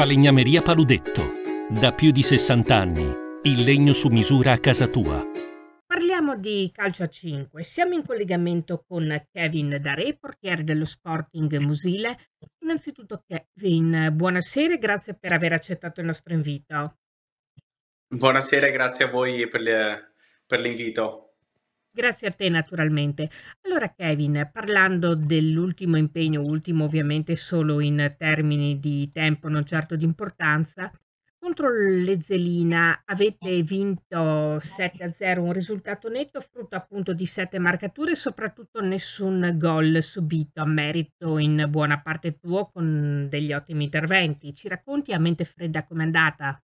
Falegnameria Paludetto. Da più di 60 anni, il legno su misura a casa tua. Parliamo di calcio a 5. Siamo in collegamento con Kevin Dare, portiere dello Sporting Musile. Innanzitutto Kevin, buonasera e grazie per aver accettato il nostro invito. Buonasera e grazie a voi per l'invito. Grazie a te naturalmente. Allora Kevin, parlando dell'ultimo impegno, ultimo ovviamente solo in termini di tempo, non certo di importanza, contro l'Ezzelina avete vinto 7-0, un risultato netto frutto appunto di 7 marcature e soprattutto nessun gol subito a merito in buona parte tuo con degli ottimi interventi. Ci racconti a mente fredda com'è andata?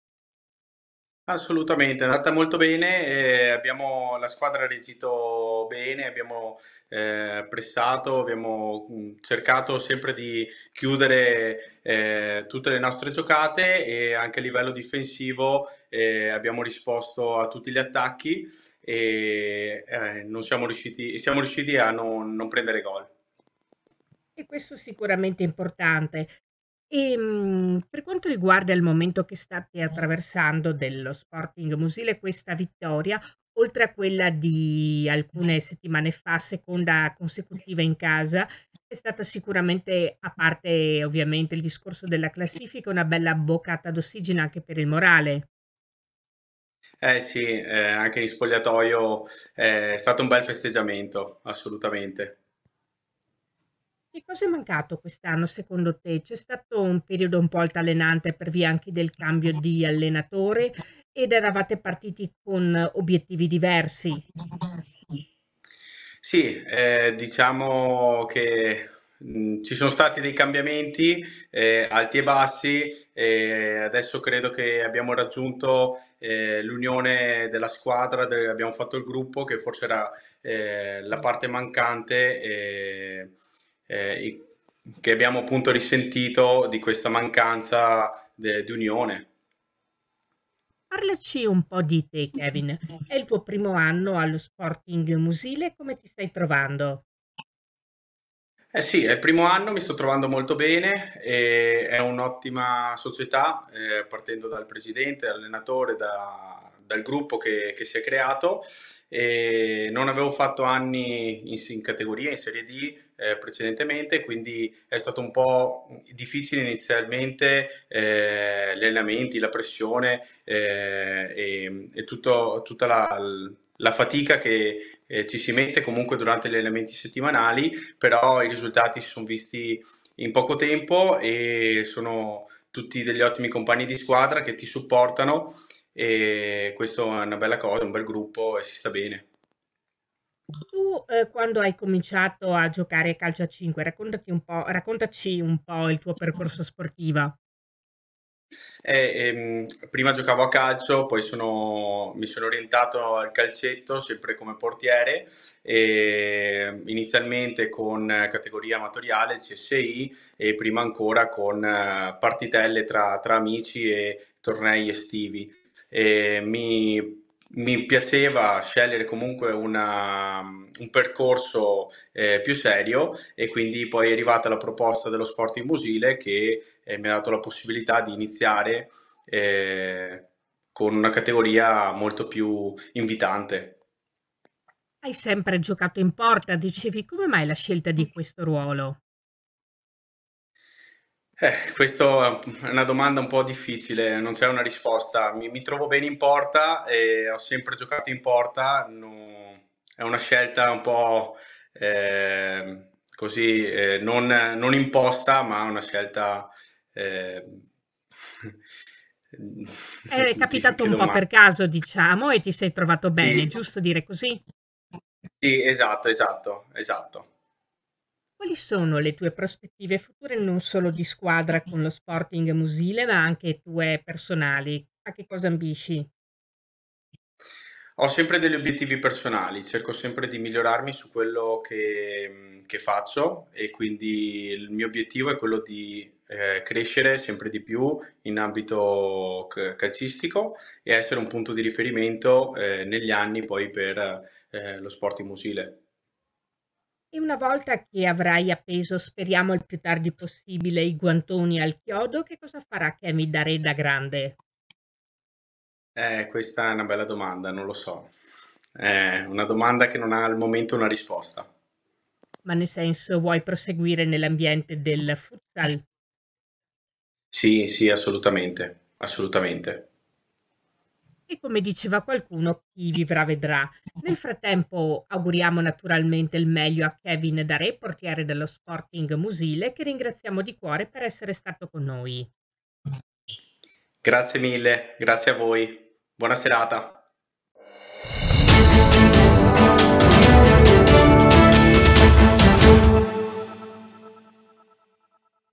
Assolutamente, è andata molto bene, e eh, abbiamo, la squadra ha reagito bene, abbiamo eh, pressato, abbiamo mm, cercato sempre di chiudere eh, tutte le nostre giocate e anche a livello difensivo eh, abbiamo risposto a tutti gli attacchi e eh, non siamo, riusciti, siamo riusciti a non, non prendere gol. E questo sicuramente è importante. E ehm, per quanto riguarda il momento che state attraversando dello Sporting Musile, questa vittoria, oltre a quella di alcune settimane fa, seconda consecutiva in casa, è stata sicuramente, a parte ovviamente il discorso della classifica, una bella boccata d'ossigeno anche per il morale. Eh sì, eh, anche in spogliatoio, eh, è stato un bel festeggiamento, assolutamente cosa è mancato quest'anno secondo te? C'è stato un periodo un po' altalenante per via anche del cambio di allenatore ed eravate partiti con obiettivi diversi? Sì, eh, diciamo che mh, mm, ci sono stati dei cambiamenti eh, alti e bassi e eh, adesso credo che abbiamo raggiunto eh, l'unione della squadra, de abbiamo fatto il gruppo che forse era eh, la parte mancante eh, eh, che abbiamo appunto risentito di questa mancanza di unione. Parlaci un po' di te, Kevin. È il tuo primo anno allo Sporting Musile, come ti stai trovando? Eh sì, è il primo anno, mi sto trovando molto bene, è un'ottima società, eh, partendo dal presidente, dall'allenatore, da, dal gruppo che, che, si è creato. E non avevo fatto anni in, in categoria, in Serie D, eh, precedentemente, quindi è stato un po' difficile inizialmente eh, gli allenamenti, la pressione eh, e, e tutto, tutta la, la fatica che eh, ci si mette comunque durante gli allenamenti settimanali, però i risultati si sono visti in poco tempo e sono tutti degli ottimi compagni di squadra che ti supportano e questa è una bella cosa, un bel gruppo e si sta bene. Tu, ehm, quando hai cominciato a giocare a calcio a 5, raccontaci un po' raccontaci un po' il tuo percorso sportivo. Eh, ehm, prima giocavo a calcio, poi sono mi sono orientato al calcetto, sempre come portiere, e inizialmente con categoria amatoriale, CSI, e prima ancora con eh, partitelle tra, tra amici e tornei estivi. E mi mi piaceva scegliere comunque una, un percorso eh, più serio e quindi poi è arrivata la proposta dello sport in Musile che eh, mi ha dato la possibilità di iniziare eh, con una categoria molto più invitante. Hai sempre giocato in porta, dicevi come mai la scelta di questo ruolo? Eh, questa è una domanda un po' difficile, non c'è una risposta. Mi, mi trovo bene in porta, e ho sempre giocato in porta, no- è una scelta un po' eh, così, eh, non, non imposta, ma una scelta ehm, eh, È capitato un po' per caso, diciamo, e ti sei trovato bene, Sì, giusto dire così? sì, esatto, esatto, esatto. Quali sono le tue prospettive future non solo di squadra con lo Sporting Musile, ma anche tue personali? A che cosa ambisci? Ho sempre degli obiettivi personali, cerco sempre di migliorarmi su quello che, che faccio e quindi il mio obiettivo è quello di eh, crescere sempre di più in ambito calcistico e essere un punto di riferimento eh, negli anni poi per eh, lo Sporting musile e una volta che avrai appeso, speriamo il più tardi possibile, i guantoni al chiodo, che cosa farà Kevin Dare da grande? Eh, questa è una bella domanda, non lo so. È una domanda che non ha al momento una risposta. Ma nel senso, vuoi proseguire nell'ambiente del futsal? Sì, sì, assolutamente, assolutamente e come diceva qualcuno, chi vivrà vedrà. Nel frattempo auguriamo naturalmente il meglio a Kevin Dare, portiere dello Sporting Musile, che ringraziamo di cuore per essere stato con noi. Grazie mille, grazie a voi. Buona serata.